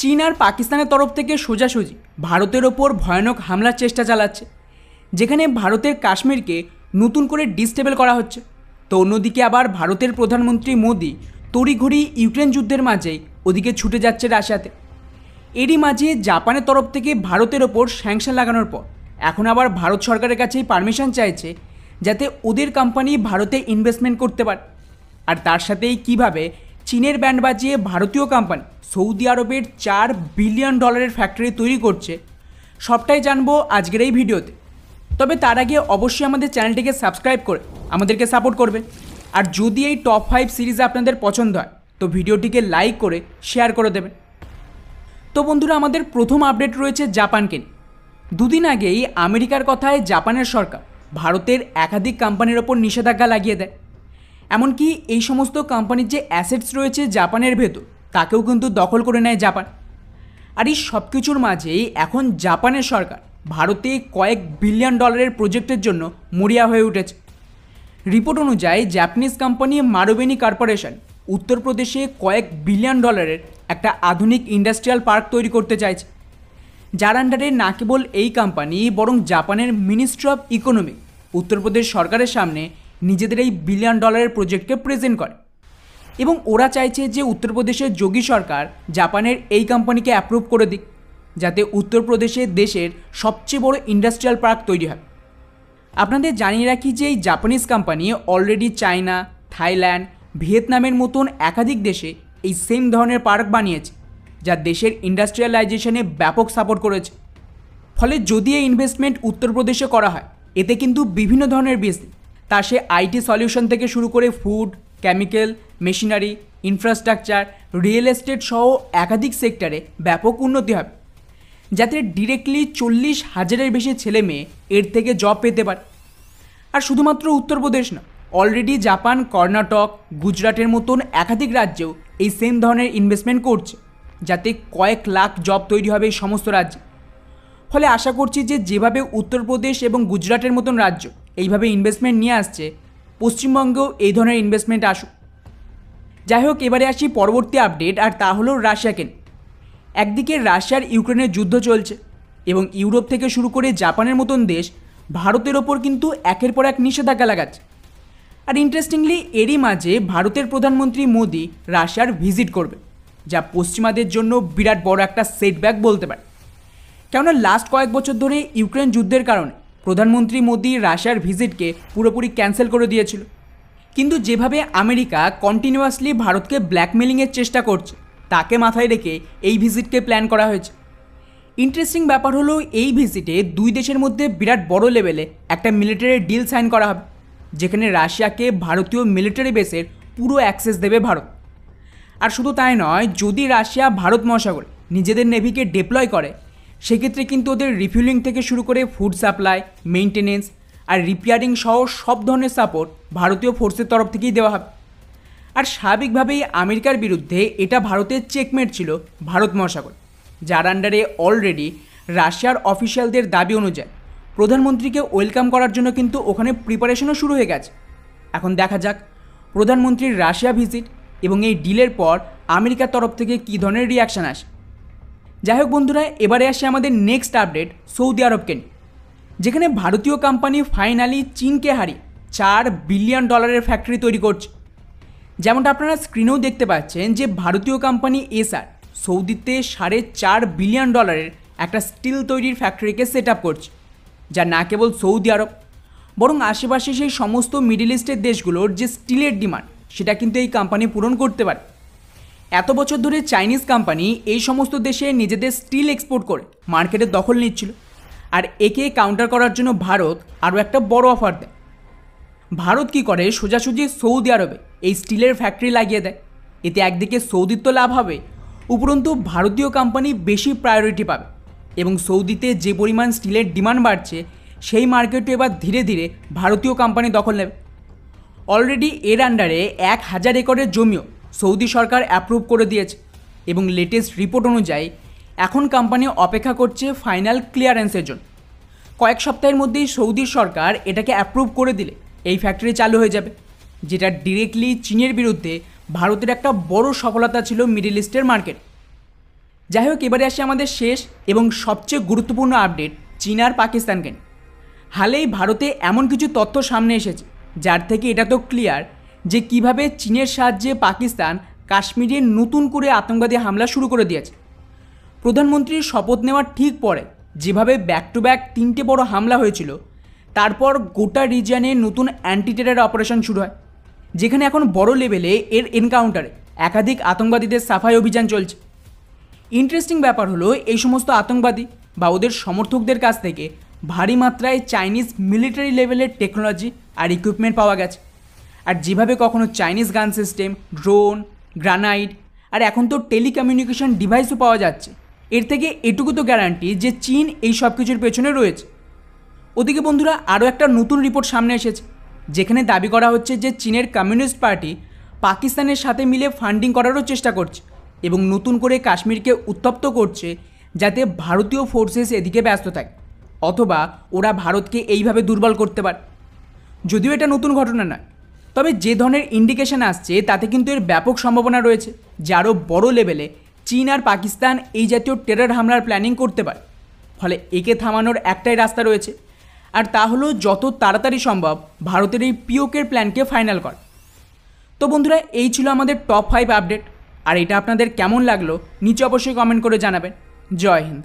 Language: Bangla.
চীন আর পাকিস্তানের তরফ থেকে সোজাসুজি ভারতের ওপর ভয়ানক হামলার চেষ্টা চালাচ্ছে যেখানে ভারতের কাশ্মীরকে নতুন করে ডিস্টেবল করা হচ্ছে তো অন্যদিকে আবার ভারতের প্রধানমন্ত্রী মোদী তড়িঘড়ি ইউক্রেন যুদ্ধের মাঝে ওদিকে ছুটে যাচ্ছে রাশিয়াতে এরই মাঝে জাপানের তরফ থেকে ভারতের ওপর স্যাংশন লাগানোর পর এখন আবার ভারত সরকারের কাছেই পারমিশন চাইছে যাতে ওদের কোম্পানি ভারতে ইনভেস্টমেন্ট করতে পারে আর তার সাথেই কিভাবে চীনের ব্যান্ড বাজিয়ে ভারতীয় কোম্পানি সৌদি আরবের চার বিলিয়ন ডলারের ফ্যাক্টরি তৈরি করছে সবটাই জানবো আজকের এই ভিডিওতে তবে তার আগে অবশ্যই আমাদের চ্যানেলটিকে সাবস্ক্রাইব করে আমাদেরকে সাপোর্ট করবে আর যদি এই টপ ফাইভ সিরিজ আপনাদের পছন্দ হয় তো ভিডিওটিকে লাইক করে শেয়ার করে দেবেন তো বন্ধুরা আমাদের প্রথম আপডেট রয়েছে জাপানকে দুদিন আগেই আমেরিকার কথায় জাপানের সরকার ভারতের একাধিক কোম্পানির ওপর নিষেধাজ্ঞা লাগিয়ে দেয় এমনকি এই সমস্ত কোম্পানির যে অ্যাসেটস রয়েছে জাপানের ভেতর তাকেও কিন্তু দখল করে নেয় জাপান আর এই সব কিছুর মাঝেই এখন জাপানের সরকার ভারতে কয়েক বিলিয়ন ডলারের প্রজেক্টের জন্য মরিয়া হয়ে উঠেছে রিপোর্ট অনুযায়ী জাপানিজ কোম্পানি মারুবেনি কর্পোরেশন উত্তরপ্রদেশে কয়েক বিলিয়ন ডলারের একটা আধুনিক ইন্ডাস্ট্রিয়াল পার্ক তৈরি করতে চাইছে যার আন্ডারে না কেবল এই কোম্পানি বরং জাপানের মিনিস্ট্রি অফ ইকোনমি উত্তরপ্রদেশ সরকারের সামনে নিজেদের এই বিলিয়ন ডলারের প্রজেক্টকে প্রেজেন্ট করে এবং ওরা চাইছে যে উত্তরপ্রদেশের যোগী সরকার জাপানের এই কোম্পানিকে অ্যাপ্রুভ করে দিক যাতে উত্তরপ্রদেশে দেশের সবচেয়ে বড় ইন্ডাস্ট্রিয়াল পার্ক তৈরি হয় আপনাদের জানিয়ে রাখি যে এই Japanese company already China Thailand ভিয়েতনামের মতন একাধিক দেশে এই সেম ধরনের পার্ক বানিয়েছে যা দেশের ইন্ডাস্ট্রিয়ালাইজেশনে ব্যাপক সাপোর্ট করেছে ফলে যদি এই ইনভেস্টমেন্ট উত্তরপ্রদেশে করা হয় এতে কিন্তু বিভিন্ন ধরনের বিজনেস তা সে আইটি সলিউশন থেকে শুরু করে food chemical machinery infrastructure real estate সহ একাধিক সেক্টরে ব্যাপক উন্নতি হবে যাতে ডিরেক্টলি চল্লিশ হাজারের বেশি ছেলে মেয়ে এর থেকে জব পেতে পারে আর শুধুমাত্র উত্তরপ্রদেশ না অলরেডি জাপান কর্ণাটক গুজরাটের মতন একাধিক রাজ্যেও এই সেম ধরনের ইনভেস্টমেন্ট করছে যাতে কয়েক লাখ জব তৈরি হবে এই সমস্ত রাজ্যে ফলে আশা করছি যে যেভাবে উত্তরপ্রদেশ এবং গুজরাটের মতন রাজ্য এইভাবে ইনভেস্টমেন্ট নিয়ে আসছে পশ্চিমবঙ্গেও এই ধরনের ইনভেস্টমেন্ট আসুক যাই হোক এবারে আসি পরবর্তী আপডেট আর তা হলো রাশিয়াকে একদিকে রাশিয়ার ইউক্রেনের যুদ্ধ চলছে এবং ইউরোপ থেকে শুরু করে জাপানের মতন দেশ ভারতের ওপর কিন্তু একের পর এক নিষেধাজ্ঞা লাগাচ্ছে আর ইন্টারেস্টিংলি এরই মাঝে ভারতের প্রধানমন্ত্রী মোদি রাশিয়ার ভিজিট করবে যা পশ্চিমাদের জন্য বিরাট বড় একটা সেটব্যাক বলতে পারে কেননা লাস্ট কয়েক বছর ধরে ইউক্রেন যুদ্ধের কারণে প্রধানমন্ত্রী মোদী রাশিয়ার ভিজিটকে পুরোপুরি ক্যান্সেল করে দিয়েছিল কিন্তু যেভাবে আমেরিকা কন্টিনিউয়াসলি ভারতকে ব্ল্যাকমেলিংয়ের চেষ্টা করছে তাকে মাথায় রেখে এই ভিজিটকে প্ল্যান করা হয়েছে ইন্টারেস্টিং ব্যাপার হলো এই ভিজিটে দুই দেশের মধ্যে বিরাট বড় লেভেলে একটা মিলিটারি ডিল সাইন করা হবে যেখানে রাশিয়াকে ভারতীয় মিলিটারি বেসের পুরো অ্যাক্সেস দেবে ভারত আর শুধু তাই নয় যদি রাশিয়া ভারত মহাসাগরে নিজেদের নেভিকে ডিপ্লয় করে সেক্ষেত্রে কিন্তু ওদের রিফিউলিং থেকে শুরু করে ফুড সাপ্লাই মেনটেনেন্স আর রিপেয়ারিং সহ সব ধরনের সাপোর্ট ভারতীয় ফোর্সের তরফ থেকেই দেওয়া হবে আর স্বাভাবিকভাবেই আমেরিকার বিরুদ্ধে এটা ভারতের চেকমেট ছিল ভারত মহাসাগর যার আন্ডারে অলরেডি রাশিয়ার অফিসিয়ালদের দাবি অনুযায়ী প্রধানমন্ত্রীকে ওয়েলকাম করার জন্য কিন্তু ওখানে প্রিপারেশনও শুরু হয়ে গেছে এখন দেখা যাক প্রধানমন্ত্রীর রাশিয়া ভিজিট এবং এই ডিলের পর আমেরিকার তরফ থেকে কী ধরনের রিয়াকশান আসে যাই হোক বন্ধুরা এবারে আসে আমাদের নেক্সট আপডেট সৌদি আরবকে নিয়ে যেখানে ভারতীয় কোম্পানি ফাইনালি চীনকে হারিয়ে চার বিলিয়ন ডলারের ফ্যাক্টরি তৈরি করছে যেমনটা আপনারা স্ক্রিনেও দেখতে পাচ্ছেন যে ভারতীয় কোম্পানি এসআর সৌদিতে সাড়ে চার বিলিয়ন ডলারের একটা স্টিল তৈরির ফ্যাক্টরিকে সেট আপ করছে যা না কেবল সৌদি আরব বরং আশেপাশে সেই সমস্ত মিডিল ইস্টের দেশগুলোর যে স্টিলের ডিমান্ড সেটা কিন্তু এই কোম্পানি পূরণ করতে পারে এত বছর ধরে চাইনিজ কোম্পানি এই সমস্ত দেশে নিজেদের স্টিল এক্সপোর্ট করে মার্কেটের দখল নিচ্ছিল আর একে কাউন্টার করার জন্য ভারত আরও একটা বড় অফার দেয় ভারত কি করে সোজাসুজি সৌদি আরবে এই স্টিলের ফ্যাক্টরি লাগিয়ে দেয় এতে একদিকে সৌদির তো লাভ হবে উপরন্তু ভারতীয় কোম্পানি বেশি প্রায়োরিটি পাবে এবং সৌদিতে যে পরিমাণ স্টিলের ডিমান্ড বাড়ছে সেই মার্কেটও এবার ধীরে ধীরে ভারতীয় কোম্পানি দখল নেবে অলরেডি এর আন্ডারে এক হাজার একরের জমিও সৌদি সরকার অ্যাপ্রুভ করে দিয়েছে এবং লেটেস্ট রিপোর্ট অনুযায়ী এখন কোম্পানি অপেক্ষা করছে ফাইনাল ক্লিয়ারেন্সের জন্য কয়েক সপ্তাহের মধ্যেই সৌদি সরকার এটাকে অ্যাপ্রুভ করে দিলে এই ফ্যাক্টরি চালু হয়ে যাবে যেটা ডিরেক্টলি চীনের বিরুদ্ধে ভারতের একটা বড় সফলতা ছিল মিডিল ইস্টের মার্কেট যাই হোক এবারে আসে আমাদের শেষ এবং সবচেয়ে গুরুত্বপূর্ণ আপডেট চীন আর পাকিস্তানকে হালেই ভারতে এমন কিছু তথ্য সামনে এসেছে যার থেকে এটা তো ক্লিয়ার যে কিভাবে চীনের সাহায্যে পাকিস্তান কাশ্মীরে নতুন করে আতঙ্কবাদী হামলা শুরু করে দিয়েছে প্রধানমন্ত্রীর শপথ নেওয়ার ঠিক পরে যেভাবে ব্যাক টু ব্যাক তিনটে বড় হামলা হয়েছিল তারপর গোটা রিজিয়নে নতুন অ্যান্টি টেরার অপারেশন শুরু হয় যেখানে এখন বড় লেভেলে এর এনকাউন্টারে একাধিক আতঙ্কবাদীদের সাফাই অভিযান চলছে ইন্টারেস্টিং ব্যাপার হলো এই সমস্ত আতঙ্কবাদী বা ওদের সমর্থকদের কাছ থেকে ভারী মাত্রায় চাইনিজ মিলিটারি লেভেলের টেকনোলজি আর ইকুইপমেন্ট পাওয়া গেছে আর যেভাবে কখনো চাইনিজ গান সিস্টেম ড্রোন গ্রানাইট আর এখন তো টেলিকমিউনিকেশন ডিভাইসও পাওয়া যাচ্ছে এর থেকে এটুকু তো গ্যারান্টি যে চীন এই সব কিছুর পেছনে রয়েছে ওদিকে বন্ধুরা আরও একটা নতুন রিপোর্ট সামনে এসেছে যেখানে দাবি করা হচ্ছে যে চীনের কমিউনিস্ট পার্টি পাকিস্তানের সাথে মিলে ফান্ডিং করারও চেষ্টা করছে এবং নতুন করে কাশ্মীরকে উত্তপ্ত করছে যাতে ভারতীয় ফোর্সেস এদিকে ব্যস্ত থাকে অথবা ওরা ভারতকে এইভাবে দুর্বল করতে পারে যদিও এটা নতুন ঘটনা নয় তবে যে ধরনের ইন্ডিকেশন আসছে তাতে কিন্তু এর ব্যাপক সম্ভাবনা রয়েছে যারও বড় লেভেলে চীন আর পাকিস্তান এই জাতীয় টেরর হামলার প্ল্যানিং করতে পারে ফলে একে থামানোর একটাই রাস্তা রয়েছে আর তা হলো যত তাড়াতাড়ি সম্ভব ভারতের এই পিওকের প্ল্যানকে ফাইনাল করা তো বন্ধুরা এই ছিল আমাদের টপ ফাইভ আপডেট আর এটা আপনাদের কেমন লাগলো নিচে অবশ্যই কমেন্ট করে জানাবেন জয় হিন্দ